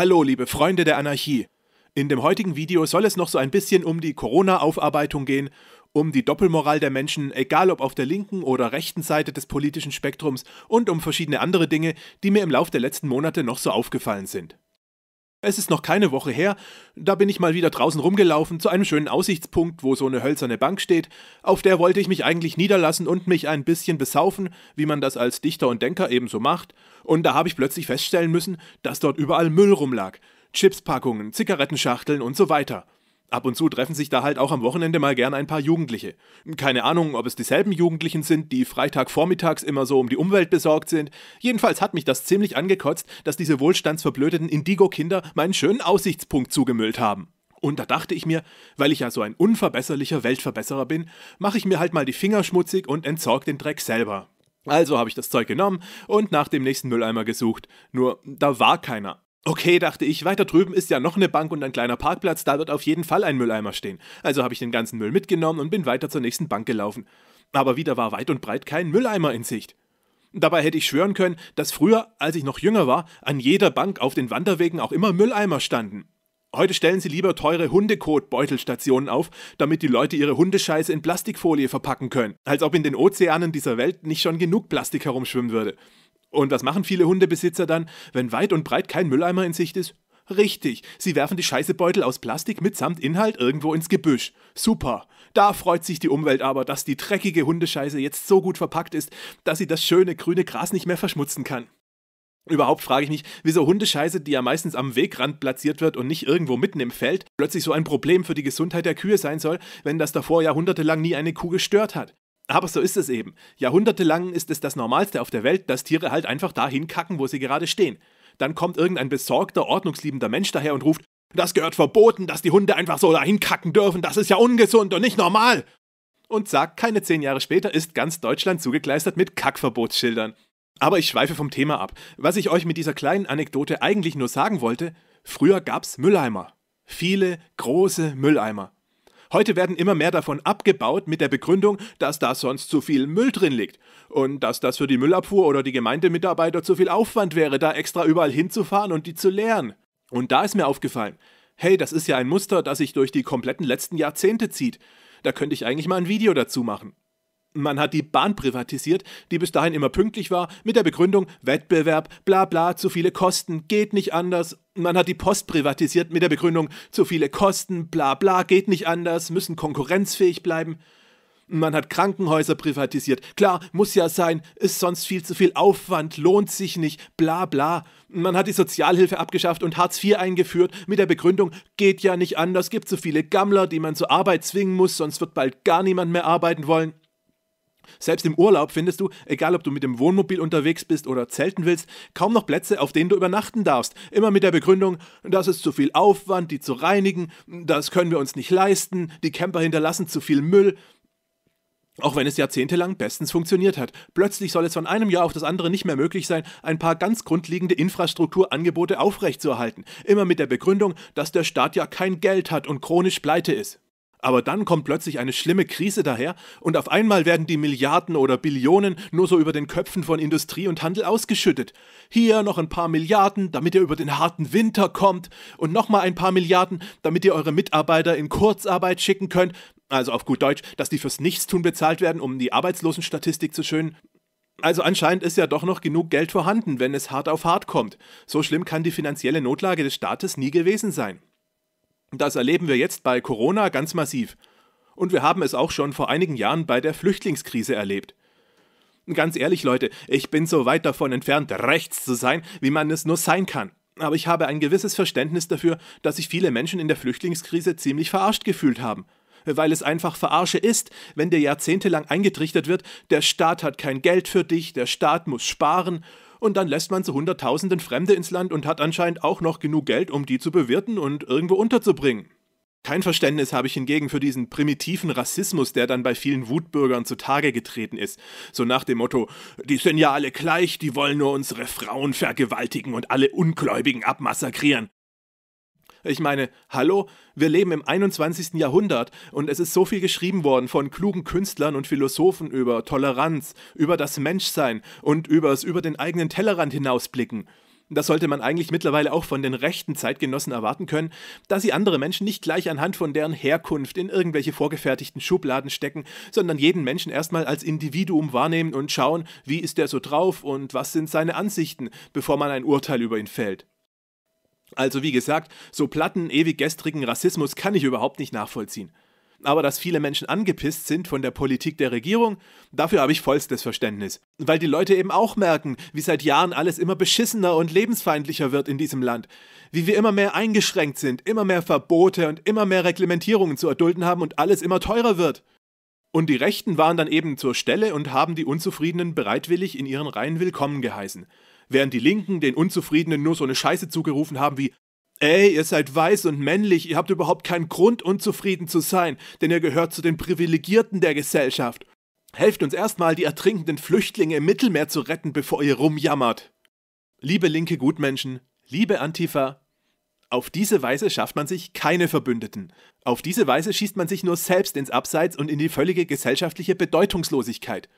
Hallo, liebe Freunde der Anarchie. In dem heutigen Video soll es noch so ein bisschen um die Corona-Aufarbeitung gehen, um die Doppelmoral der Menschen, egal ob auf der linken oder rechten Seite des politischen Spektrums und um verschiedene andere Dinge, die mir im Laufe der letzten Monate noch so aufgefallen sind. Es ist noch keine Woche her, da bin ich mal wieder draußen rumgelaufen zu einem schönen Aussichtspunkt, wo so eine hölzerne Bank steht, auf der wollte ich mich eigentlich niederlassen und mich ein bisschen besaufen, wie man das als Dichter und Denker ebenso macht, und da habe ich plötzlich feststellen müssen, dass dort überall Müll rumlag. Chipspackungen, Zigarettenschachteln und so weiter. Ab und zu treffen sich da halt auch am Wochenende mal gern ein paar Jugendliche. Keine Ahnung, ob es dieselben Jugendlichen sind, die Freitagvormittags immer so um die Umwelt besorgt sind. Jedenfalls hat mich das ziemlich angekotzt, dass diese wohlstandsverblödeten Indigo-Kinder meinen schönen Aussichtspunkt zugemüllt haben. Und da dachte ich mir, weil ich ja so ein unverbesserlicher Weltverbesserer bin, mache ich mir halt mal die Finger schmutzig und entsorge den Dreck selber. Also habe ich das Zeug genommen und nach dem nächsten Mülleimer gesucht. Nur da war keiner. Okay, dachte ich, weiter drüben ist ja noch eine Bank und ein kleiner Parkplatz, da wird auf jeden Fall ein Mülleimer stehen. Also habe ich den ganzen Müll mitgenommen und bin weiter zur nächsten Bank gelaufen. Aber wieder war weit und breit kein Mülleimer in Sicht. Dabei hätte ich schwören können, dass früher, als ich noch jünger war, an jeder Bank auf den Wanderwegen auch immer Mülleimer standen. Heute stellen sie lieber teure Hundekotbeutelstationen auf, damit die Leute ihre Hundescheiße in Plastikfolie verpacken können, als ob in den Ozeanen dieser Welt nicht schon genug Plastik herumschwimmen würde. Und was machen viele Hundebesitzer dann, wenn weit und breit kein Mülleimer in Sicht ist? Richtig, sie werfen die Scheißebeutel aus Plastik mitsamt Inhalt irgendwo ins Gebüsch. Super. Da freut sich die Umwelt aber, dass die dreckige Hundescheiße jetzt so gut verpackt ist, dass sie das schöne grüne Gras nicht mehr verschmutzen kann. Überhaupt frage ich mich, wieso Hundescheiße, die ja meistens am Wegrand platziert wird und nicht irgendwo mitten im Feld, plötzlich so ein Problem für die Gesundheit der Kühe sein soll, wenn das davor jahrhundertelang nie eine Kuh gestört hat. Aber so ist es eben. Jahrhundertelang ist es das Normalste auf der Welt, dass Tiere halt einfach dahin kacken, wo sie gerade stehen. Dann kommt irgendein besorgter, ordnungsliebender Mensch daher und ruft, das gehört verboten, dass die Hunde einfach so dahin kacken dürfen, das ist ja ungesund und nicht normal. Und sagt, keine zehn Jahre später ist ganz Deutschland zugekleistert mit Kackverbotsschildern. Aber ich schweife vom Thema ab. Was ich euch mit dieser kleinen Anekdote eigentlich nur sagen wollte, früher gab's Mülleimer. Viele große Mülleimer. Heute werden immer mehr davon abgebaut mit der Begründung, dass da sonst zu viel Müll drin liegt und dass das für die Müllabfuhr oder die Gemeindemitarbeiter zu viel Aufwand wäre, da extra überall hinzufahren und die zu leeren. Und da ist mir aufgefallen, hey, das ist ja ein Muster, das sich durch die kompletten letzten Jahrzehnte zieht. Da könnte ich eigentlich mal ein Video dazu machen. Man hat die Bahn privatisiert, die bis dahin immer pünktlich war, mit der Begründung Wettbewerb, bla bla, zu viele Kosten, geht nicht anders. Man hat die Post privatisiert mit der Begründung zu viele Kosten, bla bla, geht nicht anders, müssen konkurrenzfähig bleiben. Man hat Krankenhäuser privatisiert. Klar, muss ja sein, ist sonst viel zu viel Aufwand, lohnt sich nicht, bla bla. Man hat die Sozialhilfe abgeschafft und Hartz IV eingeführt mit der Begründung, geht ja nicht anders, gibt zu so viele Gammler, die man zur Arbeit zwingen muss, sonst wird bald gar niemand mehr arbeiten wollen. Selbst im Urlaub findest du, egal ob du mit dem Wohnmobil unterwegs bist oder zelten willst, kaum noch Plätze, auf denen du übernachten darfst. Immer mit der Begründung, das ist zu viel Aufwand, die zu reinigen, das können wir uns nicht leisten, die Camper hinterlassen zu viel Müll. Auch wenn es jahrzehntelang bestens funktioniert hat. Plötzlich soll es von einem Jahr auf das andere nicht mehr möglich sein, ein paar ganz grundlegende Infrastrukturangebote aufrechtzuerhalten. Immer mit der Begründung, dass der Staat ja kein Geld hat und chronisch pleite ist. Aber dann kommt plötzlich eine schlimme Krise daher und auf einmal werden die Milliarden oder Billionen nur so über den Köpfen von Industrie und Handel ausgeschüttet. Hier noch ein paar Milliarden, damit ihr über den harten Winter kommt und nochmal ein paar Milliarden, damit ihr eure Mitarbeiter in Kurzarbeit schicken könnt. Also auf gut Deutsch, dass die fürs Nichtstun bezahlt werden, um die Arbeitslosenstatistik zu schönen. Also anscheinend ist ja doch noch genug Geld vorhanden, wenn es hart auf hart kommt. So schlimm kann die finanzielle Notlage des Staates nie gewesen sein. Das erleben wir jetzt bei Corona ganz massiv. Und wir haben es auch schon vor einigen Jahren bei der Flüchtlingskrise erlebt. Ganz ehrlich, Leute, ich bin so weit davon entfernt, rechts zu sein, wie man es nur sein kann. Aber ich habe ein gewisses Verständnis dafür, dass sich viele Menschen in der Flüchtlingskrise ziemlich verarscht gefühlt haben. Weil es einfach Verarsche ist, wenn dir jahrzehntelang eingetrichtert wird, der Staat hat kein Geld für dich, der Staat muss sparen und dann lässt man zu Hunderttausenden Fremde ins Land und hat anscheinend auch noch genug Geld, um die zu bewirten und irgendwo unterzubringen. Kein Verständnis habe ich hingegen für diesen primitiven Rassismus, der dann bei vielen Wutbürgern zutage getreten ist. So nach dem Motto, die sind ja alle gleich, die wollen nur unsere Frauen vergewaltigen und alle Ungläubigen abmassakrieren. Ich meine, hallo, wir leben im 21. Jahrhundert und es ist so viel geschrieben worden von klugen Künstlern und Philosophen über Toleranz, über das Menschsein und übers über den eigenen Tellerrand hinausblicken. Das sollte man eigentlich mittlerweile auch von den rechten Zeitgenossen erwarten können, da sie andere Menschen nicht gleich anhand von deren Herkunft in irgendwelche vorgefertigten Schubladen stecken, sondern jeden Menschen erstmal als Individuum wahrnehmen und schauen, wie ist der so drauf und was sind seine Ansichten, bevor man ein Urteil über ihn fällt. Also wie gesagt, so platten, ewig gestrigen Rassismus kann ich überhaupt nicht nachvollziehen. Aber dass viele Menschen angepisst sind von der Politik der Regierung, dafür habe ich vollstes Verständnis. Weil die Leute eben auch merken, wie seit Jahren alles immer beschissener und lebensfeindlicher wird in diesem Land. Wie wir immer mehr eingeschränkt sind, immer mehr Verbote und immer mehr Reglementierungen zu erdulden haben und alles immer teurer wird. Und die Rechten waren dann eben zur Stelle und haben die Unzufriedenen bereitwillig in ihren Reihen willkommen geheißen während die Linken den Unzufriedenen nur so eine Scheiße zugerufen haben wie Ey, ihr seid weiß und männlich, ihr habt überhaupt keinen Grund, unzufrieden zu sein, denn ihr gehört zu den Privilegierten der Gesellschaft. Helft uns erstmal, die ertrinkenden Flüchtlinge im Mittelmeer zu retten, bevor ihr rumjammert. Liebe linke Gutmenschen, liebe Antifa, auf diese Weise schafft man sich keine Verbündeten. Auf diese Weise schießt man sich nur selbst ins Abseits und in die völlige gesellschaftliche Bedeutungslosigkeit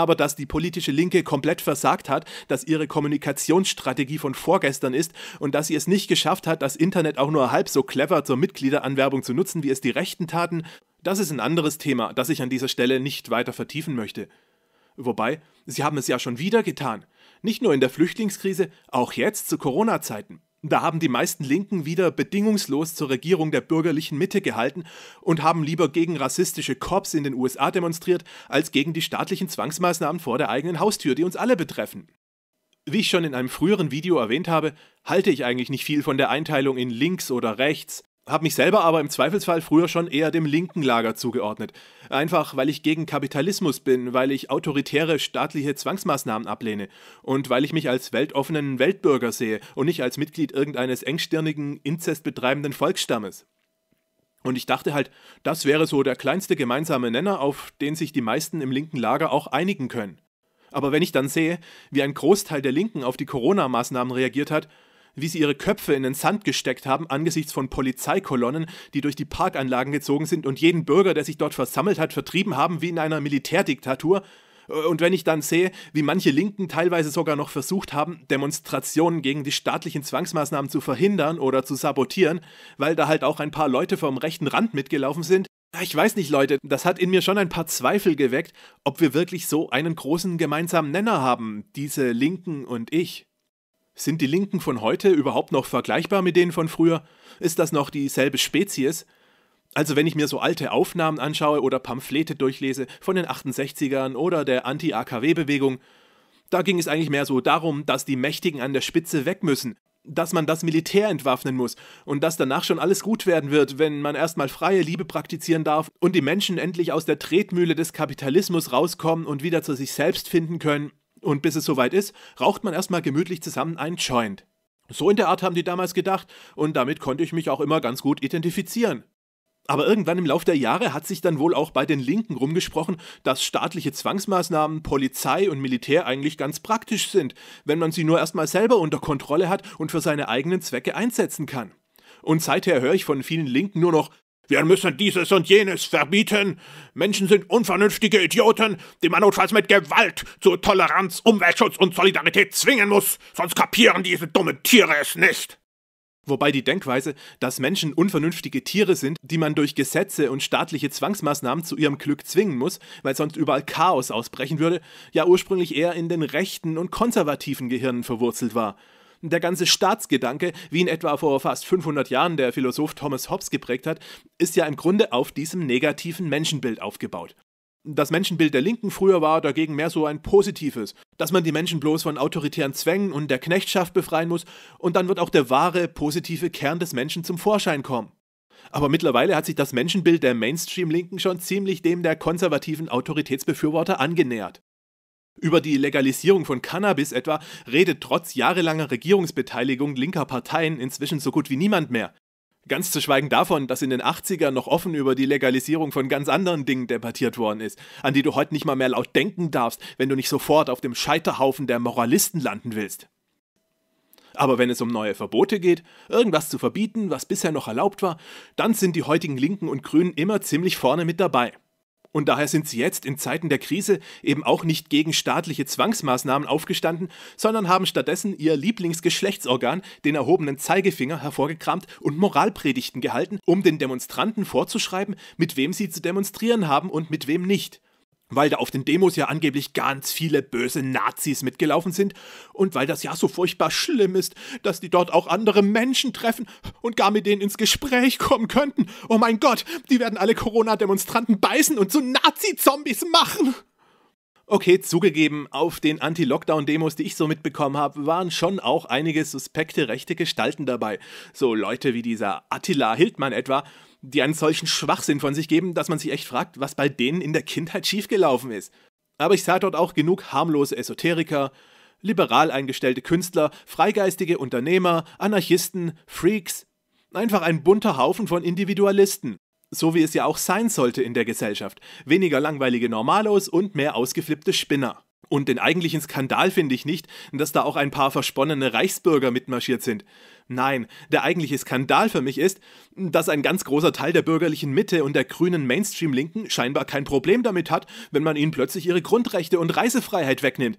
aber dass die politische Linke komplett versagt hat, dass ihre Kommunikationsstrategie von vorgestern ist und dass sie es nicht geschafft hat, das Internet auch nur halb so clever zur Mitgliederanwerbung zu nutzen, wie es die Rechten taten, das ist ein anderes Thema, das ich an dieser Stelle nicht weiter vertiefen möchte. Wobei, sie haben es ja schon wieder getan. Nicht nur in der Flüchtlingskrise, auch jetzt zu Corona-Zeiten. Da haben die meisten Linken wieder bedingungslos zur Regierung der bürgerlichen Mitte gehalten und haben lieber gegen rassistische Cops in den USA demonstriert, als gegen die staatlichen Zwangsmaßnahmen vor der eigenen Haustür, die uns alle betreffen. Wie ich schon in einem früheren Video erwähnt habe, halte ich eigentlich nicht viel von der Einteilung in links oder rechts habe mich selber aber im Zweifelsfall früher schon eher dem linken Lager zugeordnet. Einfach weil ich gegen Kapitalismus bin, weil ich autoritäre staatliche Zwangsmaßnahmen ablehne und weil ich mich als weltoffenen Weltbürger sehe und nicht als Mitglied irgendeines engstirnigen, inzestbetreibenden Volksstammes. Und ich dachte halt, das wäre so der kleinste gemeinsame Nenner, auf den sich die meisten im linken Lager auch einigen können. Aber wenn ich dann sehe, wie ein Großteil der Linken auf die Corona-Maßnahmen reagiert hat, wie sie ihre Köpfe in den Sand gesteckt haben angesichts von Polizeikolonnen, die durch die Parkanlagen gezogen sind und jeden Bürger, der sich dort versammelt hat, vertrieben haben wie in einer Militärdiktatur. Äh, und wenn ich dann sehe, wie manche Linken teilweise sogar noch versucht haben, Demonstrationen gegen die staatlichen Zwangsmaßnahmen zu verhindern oder zu sabotieren, weil da halt auch ein paar Leute vom rechten Rand mitgelaufen sind, ich weiß nicht, Leute, das hat in mir schon ein paar Zweifel geweckt, ob wir wirklich so einen großen gemeinsamen Nenner haben, diese Linken und ich. Sind die Linken von heute überhaupt noch vergleichbar mit denen von früher? Ist das noch dieselbe Spezies? Also wenn ich mir so alte Aufnahmen anschaue oder Pamphlete durchlese von den 68ern oder der Anti-AKW-Bewegung, da ging es eigentlich mehr so darum, dass die Mächtigen an der Spitze weg müssen, dass man das Militär entwaffnen muss und dass danach schon alles gut werden wird, wenn man erstmal freie Liebe praktizieren darf und die Menschen endlich aus der Tretmühle des Kapitalismus rauskommen und wieder zu sich selbst finden können und bis es soweit ist, raucht man erstmal gemütlich zusammen einen Joint. So in der Art haben die damals gedacht und damit konnte ich mich auch immer ganz gut identifizieren. Aber irgendwann im Laufe der Jahre hat sich dann wohl auch bei den Linken rumgesprochen, dass staatliche Zwangsmaßnahmen, Polizei und Militär eigentlich ganz praktisch sind, wenn man sie nur erstmal selber unter Kontrolle hat und für seine eigenen Zwecke einsetzen kann. Und seither höre ich von vielen Linken nur noch wir müssen dieses und jenes verbieten. Menschen sind unvernünftige Idioten, die man notfalls mit Gewalt zu Toleranz, Umweltschutz und Solidarität zwingen muss, sonst kapieren diese dummen Tiere es nicht. Wobei die Denkweise, dass Menschen unvernünftige Tiere sind, die man durch Gesetze und staatliche Zwangsmaßnahmen zu ihrem Glück zwingen muss, weil sonst überall Chaos ausbrechen würde, ja ursprünglich eher in den rechten und konservativen Gehirnen verwurzelt war. Der ganze Staatsgedanke, wie ihn etwa vor fast 500 Jahren der Philosoph Thomas Hobbes geprägt hat, ist ja im Grunde auf diesem negativen Menschenbild aufgebaut. Das Menschenbild der Linken früher war dagegen mehr so ein positives, dass man die Menschen bloß von autoritären Zwängen und der Knechtschaft befreien muss, und dann wird auch der wahre, positive Kern des Menschen zum Vorschein kommen. Aber mittlerweile hat sich das Menschenbild der Mainstream-Linken schon ziemlich dem der konservativen Autoritätsbefürworter angenähert. Über die Legalisierung von Cannabis etwa redet trotz jahrelanger Regierungsbeteiligung linker Parteien inzwischen so gut wie niemand mehr. Ganz zu schweigen davon, dass in den 80ern noch offen über die Legalisierung von ganz anderen Dingen debattiert worden ist, an die du heute nicht mal mehr laut denken darfst, wenn du nicht sofort auf dem Scheiterhaufen der Moralisten landen willst. Aber wenn es um neue Verbote geht, irgendwas zu verbieten, was bisher noch erlaubt war, dann sind die heutigen Linken und Grünen immer ziemlich vorne mit dabei. Und daher sind sie jetzt in Zeiten der Krise eben auch nicht gegen staatliche Zwangsmaßnahmen aufgestanden, sondern haben stattdessen ihr Lieblingsgeschlechtsorgan, den erhobenen Zeigefinger, hervorgekramt und Moralpredigten gehalten, um den Demonstranten vorzuschreiben, mit wem sie zu demonstrieren haben und mit wem nicht weil da auf den Demos ja angeblich ganz viele böse Nazis mitgelaufen sind und weil das ja so furchtbar schlimm ist, dass die dort auch andere Menschen treffen und gar mit denen ins Gespräch kommen könnten. Oh mein Gott, die werden alle Corona-Demonstranten beißen und zu Nazi-Zombies machen. Okay, zugegeben, auf den Anti-Lockdown-Demos, die ich so mitbekommen habe, waren schon auch einige suspekte rechte Gestalten dabei. So Leute wie dieser Attila Hildmann etwa, die einen solchen Schwachsinn von sich geben, dass man sich echt fragt, was bei denen in der Kindheit schiefgelaufen ist. Aber ich sah dort auch genug harmlose Esoteriker, liberal eingestellte Künstler, freigeistige Unternehmer, Anarchisten, Freaks, einfach ein bunter Haufen von Individualisten. So wie es ja auch sein sollte in der Gesellschaft. Weniger langweilige Normalos und mehr ausgeflippte Spinner. Und den eigentlichen Skandal finde ich nicht, dass da auch ein paar versponnene Reichsbürger mitmarschiert sind. Nein, der eigentliche Skandal für mich ist, dass ein ganz großer Teil der bürgerlichen Mitte und der grünen Mainstream-Linken scheinbar kein Problem damit hat, wenn man ihnen plötzlich ihre Grundrechte und Reisefreiheit wegnimmt.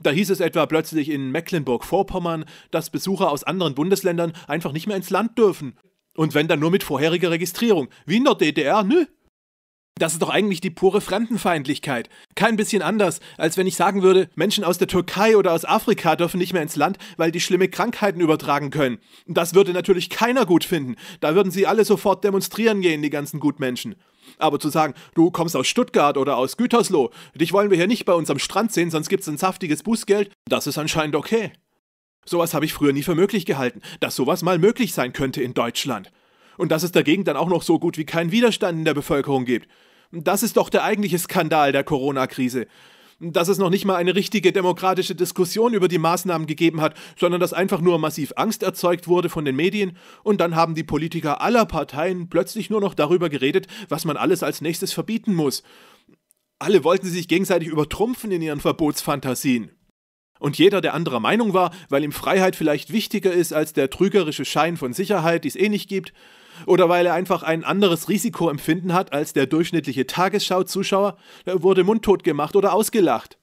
Da hieß es etwa plötzlich in Mecklenburg-Vorpommern, dass Besucher aus anderen Bundesländern einfach nicht mehr ins Land dürfen. Und wenn dann nur mit vorheriger Registrierung. Wie in der DDR, nö, das ist doch eigentlich die pure Fremdenfeindlichkeit. Kein bisschen anders, als wenn ich sagen würde, Menschen aus der Türkei oder aus Afrika dürfen nicht mehr ins Land, weil die schlimme Krankheiten übertragen können. Das würde natürlich keiner gut finden. Da würden sie alle sofort demonstrieren gehen, die ganzen Gutmenschen. Aber zu sagen, du kommst aus Stuttgart oder aus Gütersloh, dich wollen wir hier nicht bei uns am Strand sehen, sonst gibt's ein saftiges Bußgeld, das ist anscheinend okay. Sowas habe ich früher nie für möglich gehalten, dass sowas mal möglich sein könnte in Deutschland. Und dass es dagegen dann auch noch so gut wie keinen Widerstand in der Bevölkerung gibt. Das ist doch der eigentliche Skandal der Corona-Krise. Dass es noch nicht mal eine richtige demokratische Diskussion über die Maßnahmen gegeben hat, sondern dass einfach nur massiv Angst erzeugt wurde von den Medien und dann haben die Politiker aller Parteien plötzlich nur noch darüber geredet, was man alles als nächstes verbieten muss. Alle wollten sich gegenseitig übertrumpfen in ihren Verbotsfantasien. Und jeder, der anderer Meinung war, weil ihm Freiheit vielleicht wichtiger ist als der trügerische Schein von Sicherheit, die es eh nicht gibt, oder weil er einfach ein anderes Risikoempfinden hat als der durchschnittliche Tagesschau-Zuschauer, wurde mundtot gemacht oder ausgelacht.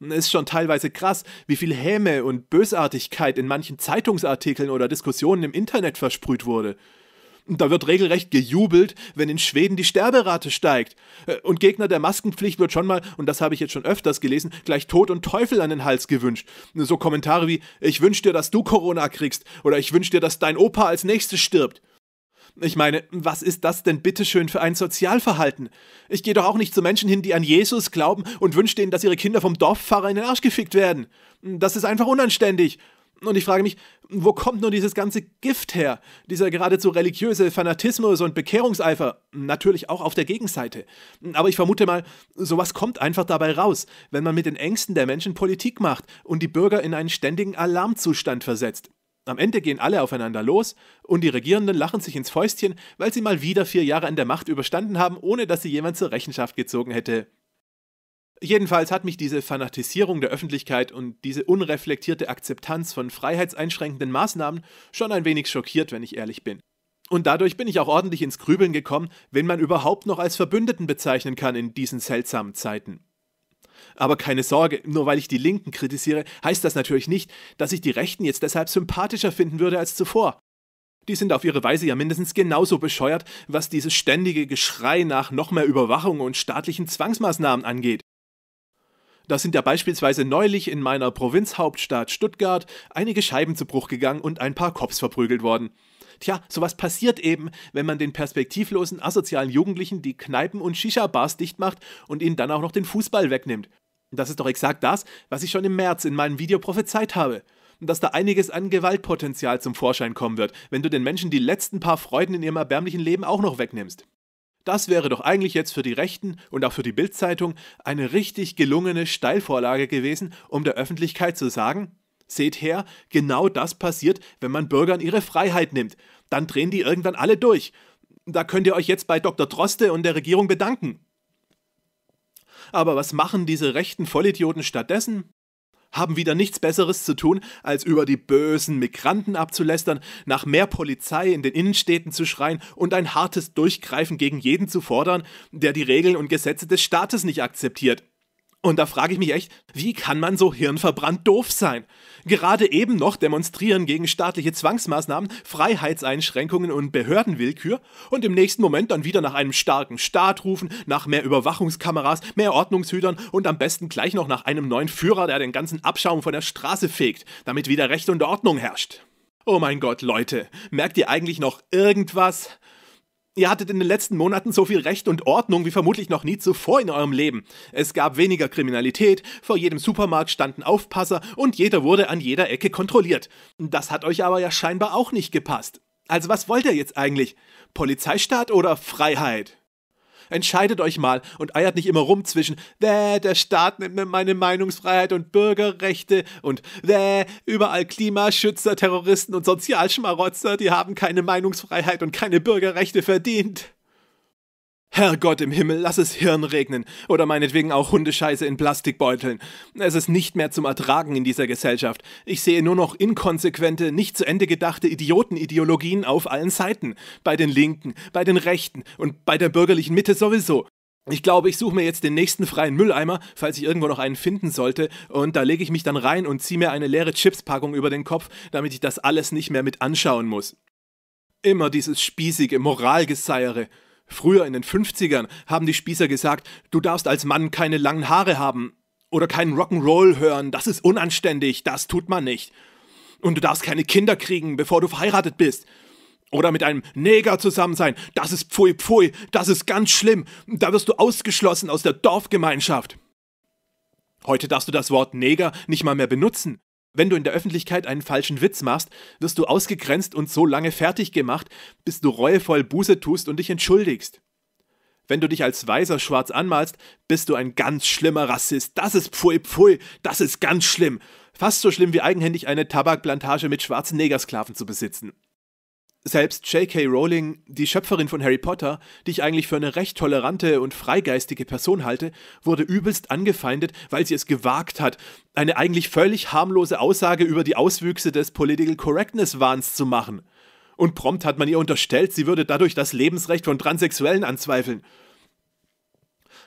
ist schon teilweise krass, wie viel Häme und Bösartigkeit in manchen Zeitungsartikeln oder Diskussionen im Internet versprüht wurde. Da wird regelrecht gejubelt, wenn in Schweden die Sterberate steigt. Und Gegner der Maskenpflicht wird schon mal, und das habe ich jetzt schon öfters gelesen, gleich Tod und Teufel an den Hals gewünscht. So Kommentare wie, ich wünsche dir, dass du Corona kriegst, oder ich wünsche dir, dass dein Opa als nächstes stirbt. Ich meine, was ist das denn bitteschön für ein Sozialverhalten? Ich gehe doch auch nicht zu Menschen hin, die an Jesus glauben und wünsche denen, dass ihre Kinder vom Dorffahrer in den Arsch gefickt werden. Das ist einfach unanständig. Und ich frage mich, wo kommt nur dieses ganze Gift her? Dieser geradezu religiöse Fanatismus und Bekehrungseifer? Natürlich auch auf der Gegenseite. Aber ich vermute mal, sowas kommt einfach dabei raus, wenn man mit den Ängsten der Menschen Politik macht und die Bürger in einen ständigen Alarmzustand versetzt. Am Ende gehen alle aufeinander los und die Regierenden lachen sich ins Fäustchen, weil sie mal wieder vier Jahre an der Macht überstanden haben, ohne dass sie jemand zur Rechenschaft gezogen hätte. Jedenfalls hat mich diese Fanatisierung der Öffentlichkeit und diese unreflektierte Akzeptanz von freiheitseinschränkenden Maßnahmen schon ein wenig schockiert, wenn ich ehrlich bin. Und dadurch bin ich auch ordentlich ins Grübeln gekommen, wen man überhaupt noch als Verbündeten bezeichnen kann in diesen seltsamen Zeiten. Aber keine Sorge, nur weil ich die Linken kritisiere, heißt das natürlich nicht, dass ich die Rechten jetzt deshalb sympathischer finden würde als zuvor. Die sind auf ihre Weise ja mindestens genauso bescheuert, was dieses ständige Geschrei nach noch mehr Überwachung und staatlichen Zwangsmaßnahmen angeht. Da sind ja beispielsweise neulich in meiner Provinzhauptstadt Stuttgart einige Scheiben zu Bruch gegangen und ein paar Cops verprügelt worden. Tja, sowas passiert eben, wenn man den perspektivlosen, asozialen Jugendlichen die Kneipen und Shisha-Bars dicht macht und ihnen dann auch noch den Fußball wegnimmt. Und das ist doch exakt das, was ich schon im März in meinem Video prophezeit habe. Und dass da einiges an Gewaltpotenzial zum Vorschein kommen wird, wenn du den Menschen die letzten paar Freuden in ihrem erbärmlichen Leben auch noch wegnimmst. Das wäre doch eigentlich jetzt für die Rechten und auch für die Bildzeitung eine richtig gelungene Steilvorlage gewesen, um der Öffentlichkeit zu sagen, Seht her, genau das passiert, wenn man Bürgern ihre Freiheit nimmt. Dann drehen die irgendwann alle durch. Da könnt ihr euch jetzt bei Dr. Droste und der Regierung bedanken. Aber was machen diese rechten Vollidioten stattdessen? Haben wieder nichts Besseres zu tun, als über die bösen Migranten abzulästern, nach mehr Polizei in den Innenstädten zu schreien und ein hartes Durchgreifen gegen jeden zu fordern, der die Regeln und Gesetze des Staates nicht akzeptiert. Und da frage ich mich echt, wie kann man so hirnverbrannt doof sein? Gerade eben noch demonstrieren gegen staatliche Zwangsmaßnahmen, Freiheitseinschränkungen und Behördenwillkür und im nächsten Moment dann wieder nach einem starken Staat rufen, nach mehr Überwachungskameras, mehr Ordnungshütern und am besten gleich noch nach einem neuen Führer, der den ganzen Abschaum von der Straße fegt, damit wieder Recht und Ordnung herrscht. Oh mein Gott, Leute, merkt ihr eigentlich noch irgendwas? Ihr hattet in den letzten Monaten so viel Recht und Ordnung wie vermutlich noch nie zuvor in eurem Leben. Es gab weniger Kriminalität, vor jedem Supermarkt standen Aufpasser und jeder wurde an jeder Ecke kontrolliert. Das hat euch aber ja scheinbar auch nicht gepasst. Also was wollt ihr jetzt eigentlich? Polizeistaat oder Freiheit? Entscheidet euch mal und eiert nicht immer rum zwischen, wäh, der Staat nimmt mir meine Meinungsfreiheit und Bürgerrechte und wäh, überall Klimaschützer, Terroristen und Sozialschmarotzer, die haben keine Meinungsfreiheit und keine Bürgerrechte verdient. Herrgott im Himmel, lass es Hirn regnen oder meinetwegen auch Hundescheiße in Plastikbeuteln. Es ist nicht mehr zum Ertragen in dieser Gesellschaft. Ich sehe nur noch inkonsequente, nicht zu Ende gedachte Idiotenideologien auf allen Seiten. Bei den Linken, bei den Rechten und bei der bürgerlichen Mitte sowieso. Ich glaube, ich suche mir jetzt den nächsten freien Mülleimer, falls ich irgendwo noch einen finden sollte, und da lege ich mich dann rein und ziehe mir eine leere Chipspackung über den Kopf, damit ich das alles nicht mehr mit anschauen muss. Immer dieses spießige Moralgeseiere. Früher in den 50ern haben die Spießer gesagt, du darfst als Mann keine langen Haare haben oder keinen Rock'n'Roll hören, das ist unanständig, das tut man nicht. Und du darfst keine Kinder kriegen, bevor du verheiratet bist. Oder mit einem Neger zusammen sein, das ist pfui pfui, das ist ganz schlimm, da wirst du ausgeschlossen aus der Dorfgemeinschaft. Heute darfst du das Wort Neger nicht mal mehr benutzen. Wenn du in der Öffentlichkeit einen falschen Witz machst, wirst du ausgegrenzt und so lange fertig gemacht, bis du reuevoll Buße tust und dich entschuldigst. Wenn du dich als weiser Schwarz anmalst, bist du ein ganz schlimmer Rassist. Das ist pfui pfui, das ist ganz schlimm. Fast so schlimm wie eigenhändig eine Tabakplantage mit schwarzen Negersklaven zu besitzen. Selbst J.K. Rowling, die Schöpferin von Harry Potter, die ich eigentlich für eine recht tolerante und freigeistige Person halte, wurde übelst angefeindet, weil sie es gewagt hat, eine eigentlich völlig harmlose Aussage über die Auswüchse des Political Correctness-Wahns zu machen. Und prompt hat man ihr unterstellt, sie würde dadurch das Lebensrecht von Transsexuellen anzweifeln.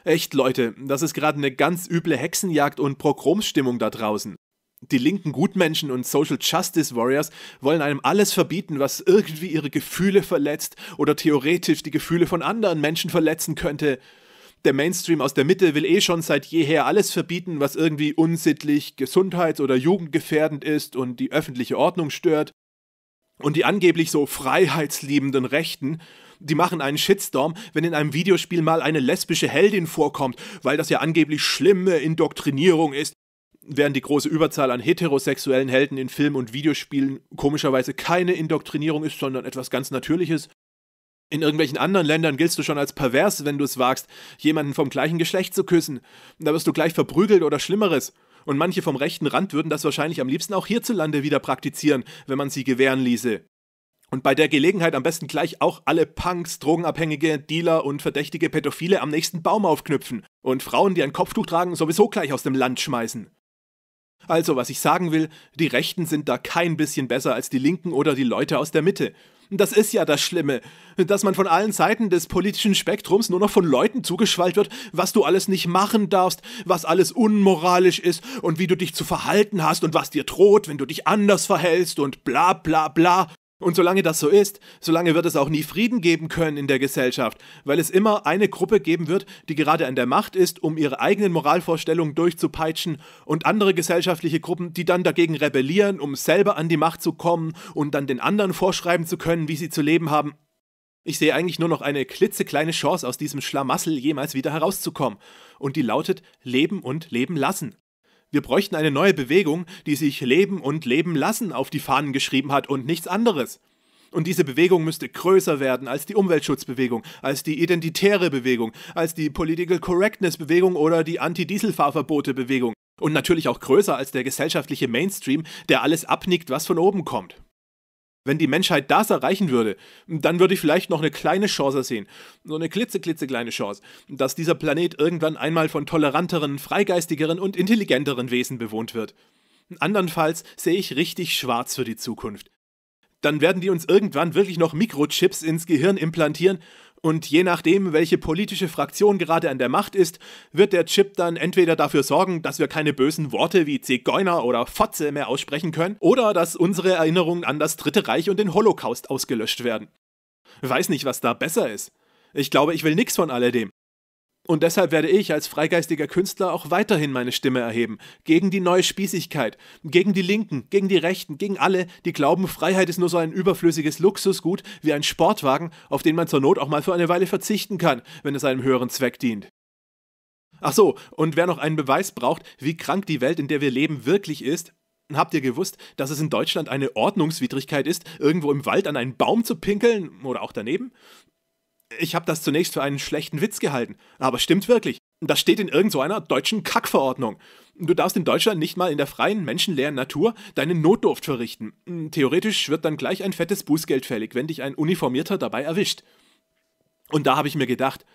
Echt, Leute, das ist gerade eine ganz üble Hexenjagd und Progromsstimmung da draußen die linken Gutmenschen und Social Justice Warriors wollen einem alles verbieten, was irgendwie ihre Gefühle verletzt oder theoretisch die Gefühle von anderen Menschen verletzen könnte. Der Mainstream aus der Mitte will eh schon seit jeher alles verbieten, was irgendwie unsittlich, gesundheits- oder jugendgefährdend ist und die öffentliche Ordnung stört. Und die angeblich so freiheitsliebenden Rechten, die machen einen Shitstorm, wenn in einem Videospiel mal eine lesbische Heldin vorkommt, weil das ja angeblich schlimme Indoktrinierung ist während die große Überzahl an heterosexuellen Helden in Film und Videospielen komischerweise keine Indoktrinierung ist, sondern etwas ganz Natürliches. In irgendwelchen anderen Ländern giltst du schon als pervers, wenn du es wagst, jemanden vom gleichen Geschlecht zu küssen. Da wirst du gleich verprügelt oder Schlimmeres. Und manche vom rechten Rand würden das wahrscheinlich am liebsten auch hierzulande wieder praktizieren, wenn man sie gewähren ließe. Und bei der Gelegenheit am besten gleich auch alle Punks, Drogenabhängige, Dealer und verdächtige Pädophile am nächsten Baum aufknüpfen und Frauen, die ein Kopftuch tragen, sowieso gleich aus dem Land schmeißen. Also, was ich sagen will, die Rechten sind da kein bisschen besser als die Linken oder die Leute aus der Mitte. Das ist ja das Schlimme, dass man von allen Seiten des politischen Spektrums nur noch von Leuten zugeschwallt wird, was du alles nicht machen darfst, was alles unmoralisch ist und wie du dich zu verhalten hast und was dir droht, wenn du dich anders verhältst und bla bla bla. Und solange das so ist, solange wird es auch nie Frieden geben können in der Gesellschaft, weil es immer eine Gruppe geben wird, die gerade an der Macht ist, um ihre eigenen Moralvorstellungen durchzupeitschen, und andere gesellschaftliche Gruppen, die dann dagegen rebellieren, um selber an die Macht zu kommen und dann den anderen vorschreiben zu können, wie sie zu leben haben. Ich sehe eigentlich nur noch eine klitzekleine Chance, aus diesem Schlamassel jemals wieder herauszukommen, und die lautet Leben und Leben lassen. Wir bräuchten eine neue Bewegung, die sich Leben und Leben lassen auf die Fahnen geschrieben hat und nichts anderes. Und diese Bewegung müsste größer werden als die Umweltschutzbewegung, als die identitäre Bewegung, als die Political Correctness Bewegung oder die Anti-Dieselfahrverbote Bewegung. Und natürlich auch größer als der gesellschaftliche Mainstream, der alles abnickt, was von oben kommt. Wenn die Menschheit das erreichen würde, dann würde ich vielleicht noch eine kleine Chance sehen. So eine klitzeklitzekleine Chance, dass dieser Planet irgendwann einmal von toleranteren, freigeistigeren und intelligenteren Wesen bewohnt wird. Andernfalls sehe ich richtig schwarz für die Zukunft. Dann werden die uns irgendwann wirklich noch Mikrochips ins Gehirn implantieren und je nachdem, welche politische Fraktion gerade an der Macht ist, wird der Chip dann entweder dafür sorgen, dass wir keine bösen Worte wie Zigeuner oder Fotze mehr aussprechen können, oder dass unsere Erinnerungen an das Dritte Reich und den Holocaust ausgelöscht werden. Weiß nicht, was da besser ist. Ich glaube, ich will nichts von alledem. Und deshalb werde ich als freigeistiger Künstler auch weiterhin meine Stimme erheben. Gegen die neue Spießigkeit, gegen die Linken, gegen die Rechten, gegen alle, die glauben, Freiheit ist nur so ein überflüssiges Luxusgut wie ein Sportwagen, auf den man zur Not auch mal für eine Weile verzichten kann, wenn es einem höheren Zweck dient. Ach so, und wer noch einen Beweis braucht, wie krank die Welt, in der wir leben, wirklich ist, Habt ihr gewusst, dass es in Deutschland eine Ordnungswidrigkeit ist, irgendwo im Wald an einen Baum zu pinkeln oder auch daneben? Ich habe das zunächst für einen schlechten Witz gehalten, aber stimmt wirklich. Das steht in irgendeiner deutschen Kackverordnung. Du darfst in Deutschland nicht mal in der freien, menschenleeren Natur deine Notdurft verrichten. Hm, theoretisch wird dann gleich ein fettes Bußgeld fällig, wenn dich ein Uniformierter dabei erwischt. Und da habe ich mir gedacht,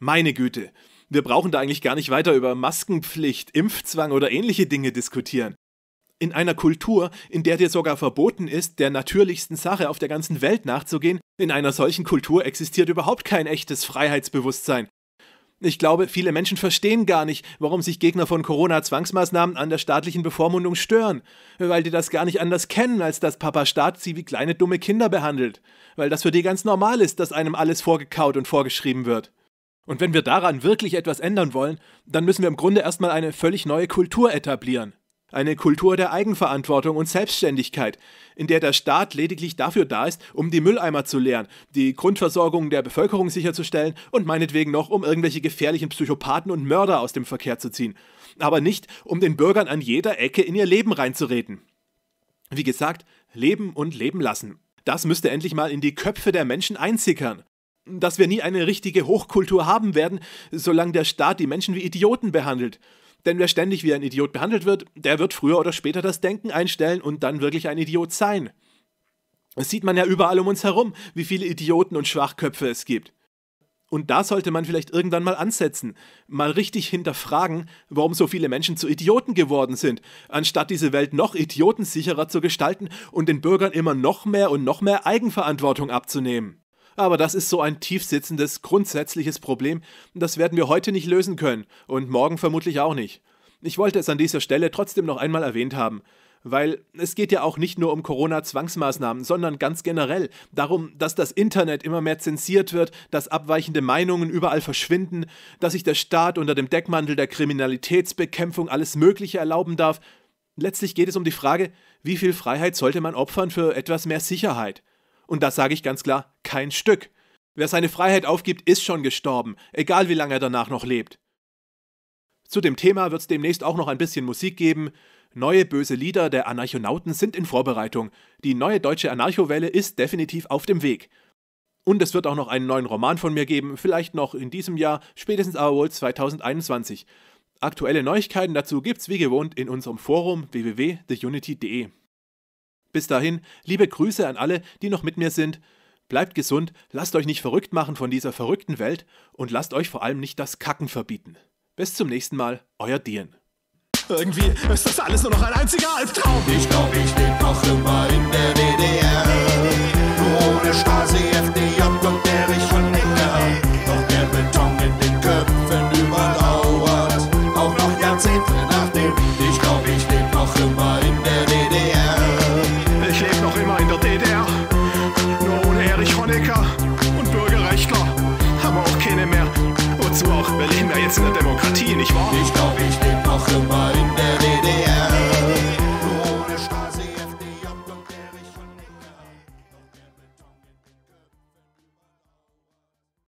meine Güte, wir brauchen da eigentlich gar nicht weiter über Maskenpflicht, Impfzwang oder ähnliche Dinge diskutieren in einer Kultur, in der dir sogar verboten ist, der natürlichsten Sache auf der ganzen Welt nachzugehen, in einer solchen Kultur existiert überhaupt kein echtes Freiheitsbewusstsein. Ich glaube, viele Menschen verstehen gar nicht, warum sich Gegner von Corona-Zwangsmaßnahmen an der staatlichen Bevormundung stören, weil die das gar nicht anders kennen, als dass Papa Staat sie wie kleine dumme Kinder behandelt, weil das für die ganz normal ist, dass einem alles vorgekaut und vorgeschrieben wird. Und wenn wir daran wirklich etwas ändern wollen, dann müssen wir im Grunde erstmal eine völlig neue Kultur etablieren. Eine Kultur der Eigenverantwortung und Selbstständigkeit, in der der Staat lediglich dafür da ist, um die Mülleimer zu leeren, die Grundversorgung der Bevölkerung sicherzustellen und meinetwegen noch, um irgendwelche gefährlichen Psychopathen und Mörder aus dem Verkehr zu ziehen. Aber nicht, um den Bürgern an jeder Ecke in ihr Leben reinzureden. Wie gesagt, leben und leben lassen. Das müsste endlich mal in die Köpfe der Menschen einsickern. Dass wir nie eine richtige Hochkultur haben werden, solange der Staat die Menschen wie Idioten behandelt denn wer ständig wie ein Idiot behandelt wird, der wird früher oder später das Denken einstellen und dann wirklich ein Idiot sein. Das sieht man ja überall um uns herum, wie viele Idioten und Schwachköpfe es gibt. Und da sollte man vielleicht irgendwann mal ansetzen, mal richtig hinterfragen, warum so viele Menschen zu Idioten geworden sind, anstatt diese Welt noch idiotensicherer zu gestalten und den Bürgern immer noch mehr und noch mehr Eigenverantwortung abzunehmen. Aber das ist so ein tiefsitzendes, grundsätzliches Problem, das werden wir heute nicht lösen können und morgen vermutlich auch nicht. Ich wollte es an dieser Stelle trotzdem noch einmal erwähnt haben, weil es geht ja auch nicht nur um Corona-Zwangsmaßnahmen, sondern ganz generell darum, dass das Internet immer mehr zensiert wird, dass abweichende Meinungen überall verschwinden, dass sich der Staat unter dem Deckmantel der Kriminalitätsbekämpfung alles Mögliche erlauben darf. Letztlich geht es um die Frage, wie viel Freiheit sollte man opfern für etwas mehr Sicherheit? Und das sage ich ganz klar, kein Stück. Wer seine Freiheit aufgibt, ist schon gestorben, egal wie lange er danach noch lebt. Zu dem Thema wird es demnächst auch noch ein bisschen Musik geben. Neue böse Lieder der Anarchonauten sind in Vorbereitung. Die neue deutsche Anarchowelle ist definitiv auf dem Weg. Und es wird auch noch einen neuen Roman von mir geben, vielleicht noch in diesem Jahr, spätestens aber wohl 2021. Aktuelle Neuigkeiten dazu gibt's wie gewohnt in unserem Forum www.theunity.de. Bis dahin, liebe Grüße an alle, die noch mit mir sind. Bleibt gesund, lasst euch nicht verrückt machen von dieser verrückten Welt und lasst euch vor allem nicht das Kacken verbieten. Bis zum nächsten Mal, euer Dian. Irgendwie ist das alles nur noch ein einziger Albtraum. Ich glaube, ich bin noch immer in der DDR. Nur ohne Stasi, FDJ und der ich von der Demokratie, nicht wahr? Ich glaube, ich bin noch immer in